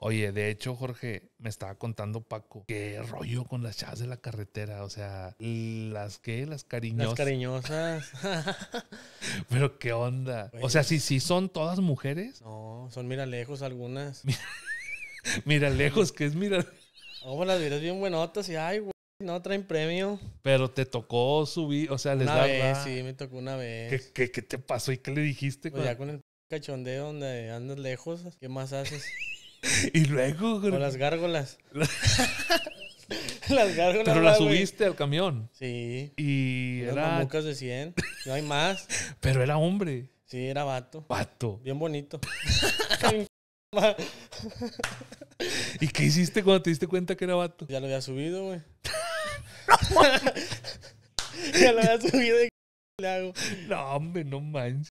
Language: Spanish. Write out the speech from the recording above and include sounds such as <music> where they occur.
Oye, de hecho, Jorge, me estaba contando Paco, qué rollo con las chavas de la carretera, o sea, las que, las cariñosas. Las cariñosas. <laughs> Pero qué onda. O sea, pues. si ¿sí, son todas mujeres. No, son mira lejos algunas. <laughs> Mira, lejos, que es mira. Oh, pues, las vieras bien buenotas y ay, güey. No traen premio. Pero te tocó subir, o sea, les una vez, sí, me tocó una vez. ¿Qué, qué, qué te pasó y qué le dijiste? Pues sea ya con el cachondeo donde andas lejos, ¿qué más haces? <laughs> <laughs> y luego, güey. las gárgolas. <laughs> las gárgolas. Pero las subiste al camión. Sí. Y era. bocas de 100. No hay más. <laughs> Pero era hombre. Sí, era vato. Vato. Bien bonito. ¿Y qué hiciste cuando te diste cuenta que era vato? Ya lo había subido, güey. ya lo había subido y le hago. No, hombre, no manches.